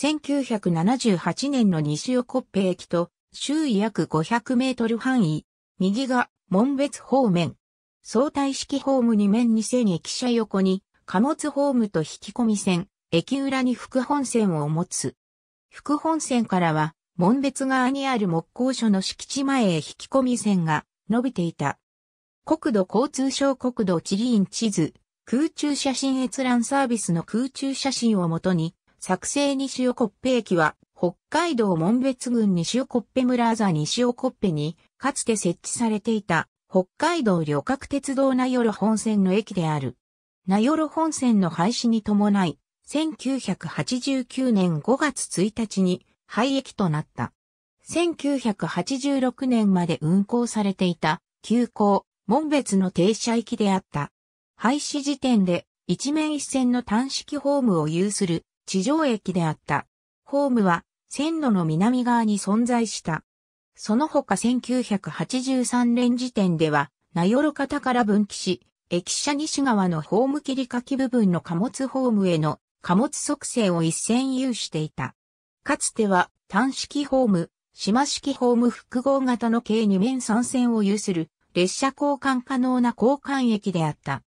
1978年の西横っぺ駅と周囲約500メートル範囲、右が門別方面。相対式ホーム2面2000駅舎横に貨物ホームと引き込み線、駅裏に副本線を持つ。副本線からは門別側にある木工所の敷地前へ引き込み線が伸びていた。国土交通省国土地理院地図、空中写真閲覧サービスの空中写真をもとに、作成西コっぺ駅は、北海道門別郡西コっぺ村あざ西コっぺに、かつて設置されていた、北海道旅客鉄道名寄本線の駅である。名寄本線の廃止に伴い、1989年5月1日に廃駅となった。1986年まで運行されていた、急行、門別の停車駅であった。廃止時点で、一面一線の短式ホームを有する地上駅であった。ホームは線路の南側に存在した。その他1983年時点では、名寄方から分岐し、駅舎西側のホーム切り書き部分の貨物ホームへの貨物促成を一線有していた。かつては単式ホーム、島式ホーム複合型の計2面3線を有する列車交換可能な交換駅であった。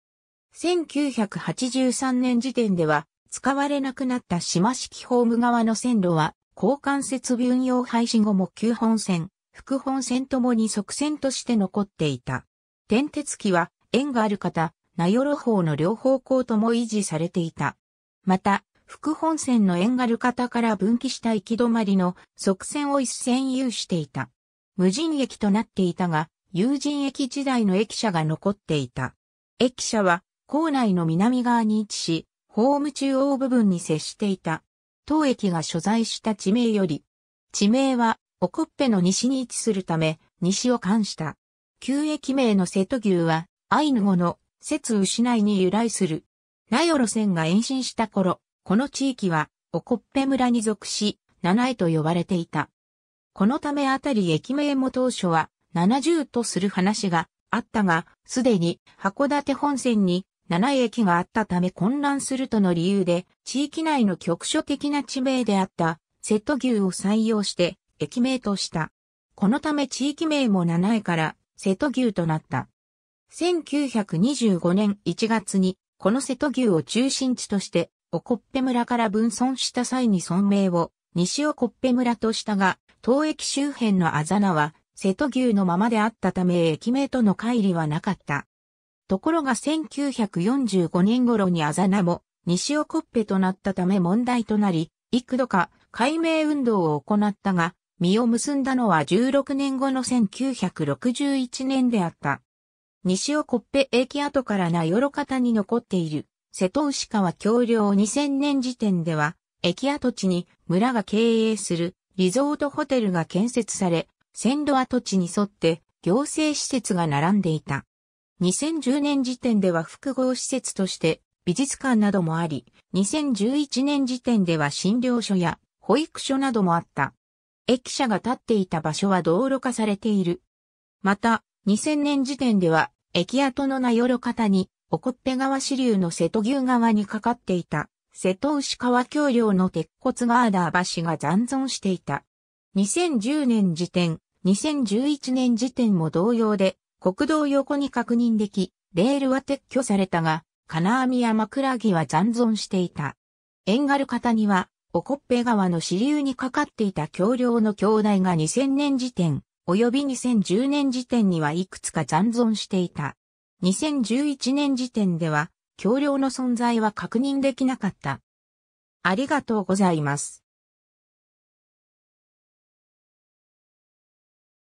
1983年時点では使われなくなった島式ホーム側の線路は、交換設備運用廃止後も旧本線、副本線ともに側線として残っていた。転鉄機は、縁がある方、名寄方の両方向とも維持されていた。また、副本線の縁がある方から分岐した行き止まりの側線を一線有していた。無人駅となっていたが、有人駅時代の駅舎が残っていた。駅舎は、校内の南側に位置し、ホーム中央部分に接していた。当駅が所在した地名より、地名は、おこっぺの西に位置するため、西を冠した。旧駅名の瀬戸牛は、アイヌ語の、節失いに由来する。名寄線が延伸した頃、この地域は、おこっぺ村に属し、七重と呼ばれていた。このためあたり駅名も当初は、70とする話があったが、すでに函館本線に七7駅があったため混乱するとの理由で、地域内の局所的な地名であった、瀬戸牛を採用して、駅名とした。このため地域名も七重から、瀬戸牛となった。1925年1月に、この瀬戸牛を中心地として、おこっぺ村から分村した際に村名を、西こっぺ村としたが、当駅周辺のあざなは、瀬戸牛のままであったため駅名との乖離はなかった。ところが1945年頃にあざ名も西尾コッペとなったため問題となり、幾度か解明運動を行ったが、実を結んだのは16年後の1961年であった。西尾コッペ駅跡から名寄方に残っている、瀬戸牛川橋梁2000年時点では、駅跡地に村が経営するリゾートホテルが建設され、線路跡地に沿って行政施設が並んでいた。2010年時点では複合施設として美術館などもあり、2011年時点では診療所や保育所などもあった。駅舎が建っていた場所は道路化されている。また、2000年時点では、駅跡の名寄方に、おこっぺ川支流の瀬戸牛側にかかっていた、瀬戸牛川橋梁の鉄骨ガーダー橋が残存していた。2010年時点、2011年時点も同様で、国道横に確認でき、レールは撤去されたが、金網や枕木は残存していた。遠軽方には、オコッペ川の支流にかかっていた橋梁の橋台が2000年時点、及び2010年時点にはいくつか残存していた。2011年時点では、橋梁の存在は確認できなかった。ありがとうございます。